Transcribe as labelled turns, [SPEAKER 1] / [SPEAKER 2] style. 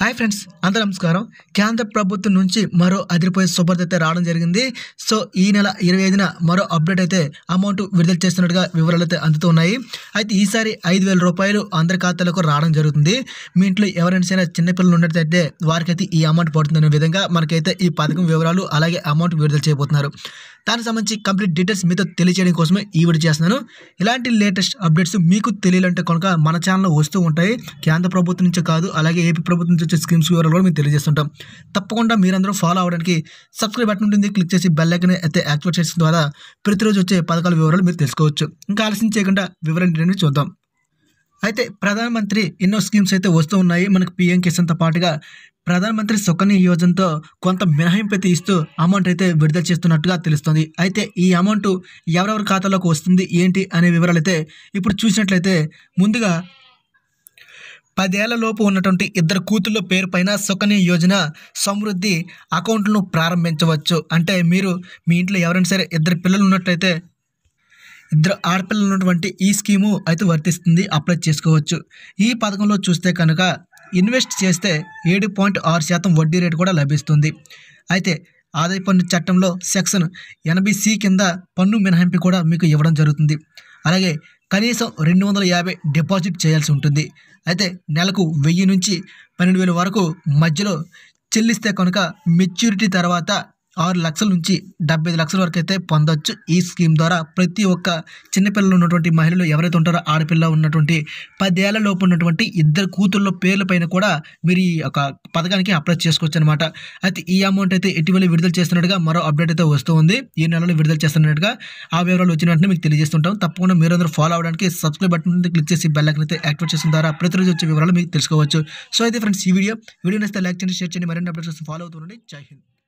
[SPEAKER 1] hi friends అందరూ నమస్కారం కేంద్ర ప్రభుత్వం నుంచి మరో అదిరిపోయే శుభ్రత అయితే రావడం జరిగింది సో ఈ నెల ఇరవై ఐదున మరో అప్డేట్ అయితే అమౌంట్ విడుదల చేస్తున్నట్టుగా వివరాలు అయితే అందుతున్నాయి అయితే ఈసారి ఐదు వేల రూపాయలు అందరి ఖాతాలకు రావడం జరుగుతుంది మీ ఇంట్లో ఎవరైనా చిన్నపిల్లలు ఉన్నట్టయితే వారికైతే ఈ అమౌంట్ పడుతుందనే విధంగా మనకైతే ఈ పథకం వివరాలు అలాగే అమౌంట్ విడుదల చేయబోతున్నారు దానికి సంబంధించి కంప్లీట్ డీటెయిల్స్ మీతో తెలియజేయడం కోసమే ఈ వీడియో చేస్తున్నాను ఇలాంటి లేటెస్ట్ అప్డేట్స్ మీకు తెలియాలంటే కనుక మన ఛానల్లో వస్తూ ఉంటాయి కేంద్ర ప్రభుత్వం నుంచి కాదు అలాగే ఏపీ ప్రభుత్వం నుంచి వచ్చే స్కీమ్స్ వివరాలు కూడా మీకు తెలియజేస్తుంటాం తప్పకుండా మీరందరూ ఫాలో అవ్వడానికి సబ్స్క్రైబ్ బటన్ ఉంటుంది క్లిక్ చేసి బెల్ ఐకన్ అయితే యాక్టివేట్ చేసిన ద్వారా ప్రతిరోజు వచ్చే పథకాల వివరాలు మీరు తెలుసుకోవచ్చు ఇంకా ఆలస్యం చేయకుండా వివరణ చూద్దాం అయితే ప్రధానమంత్రి ఎన్నో స్కీమ్స్ అయితే వస్తూ ఉన్నాయి మనకు పిఎం కిసాన్తో పాటుగా ప్రధానమంత్రి సుకన్య యోజనతో కొంత మినహాయింపు అయితే ఇస్తూ అమౌంట్ అయితే విడుదల చేస్తున్నట్టుగా తెలుస్తుంది అయితే ఈ అమౌంట్ ఎవరెవరి ఖాతాలోకి వస్తుంది ఏంటి అనే వివరాలు అయితే ఇప్పుడు చూసినట్లయితే ముందుగా పదేళ్ల లోపు ఉన్నటువంటి ఇద్దరు కూతుళ్ళ పేరు పైన సుకన్య యోజన సమృద్ధి అకౌంట్లను ప్రారంభించవచ్చు అంటే మీరు మీ ఇంట్లో ఎవరైనా సరే ఇద్దరు పిల్లలు ఉన్నట్లయితే ఇద్దరు ఆడపిల్లలు ఉన్నటువంటి ఈ స్కీము అయితే వర్తిస్తుంది అప్లై చేసుకోవచ్చు ఈ పథకంలో చూస్తే కనుక ఇన్వెస్ట్ చేస్తే ఏడు పాయింట్ ఆరు శాతం వడ్డీ రేటు కూడా లభిస్తుంది అయితే ఆదాయ పన్ను చట్టంలో సెక్షన్ ఎనభై సి కింద పన్ను మినహాయింపు కూడా మీకు ఇవ్వడం జరుగుతుంది అలాగే కనీసం రెండు వందల యాభై డిపాజిట్ చేయాల్సి ఉంటుంది అయితే నెలకు వెయ్యి నుంచి పన్నెండు వేల వరకు మధ్యలో చెల్లిస్తే కనుక మెచ్యూరిటీ తర్వాత ఆరు లక్షల నుంచి డెబ్బై లక్షల వరకు అయితే పొందొచ్చు ఈ స్కీమ్ ద్వారా ప్రతి ఒక్క చిన్నపిల్లలు ఉన్నటువంటి మహిళలు ఎవరైతే ఉంటారో ఆడపిల్ల ఉన్నటువంటి పదేళ్ల లోపు ఉన్నటువంటి ఇద్దరు కూతుర్ల పేర్ల పైన కూడా మీరు ఈ యొక్క పథకానికి అప్లై చేసుకోవచ్చు అనమాట అయితే ఈ అమౌంట్ అయితే ఇటీవల విడుదల చేస్తున్నట్టుగా మరో అప్డేట్ అయితే వస్తుంది ఈ నెలలో విడుదల చేస్తున్నట్టుగా ఆ వివరాలు వచ్చిన వెంటనే మీకు తెలియజేస్తుంటాం తప్పకుండా మీరు అందరూ ఫాలో అవడానికి సబ్స్క్రైబ్ బటన్ క్లిక్ చేసి బెల్ అయితే యాక్టివేట్ చేసిన ద్వారా ప్రతిరోజు వచ్చే వివరాలు మీకు తెలుసుకోవచ్చు సో అయితే ఫ్రెండ్స్ ఈ వీడియో వీడియో నచ్చితే లైక్ చేయండి షేర్ చేయండి మరిన్ని అప్డేట్స్ ఫాలో అవుతుండండి జై హింద్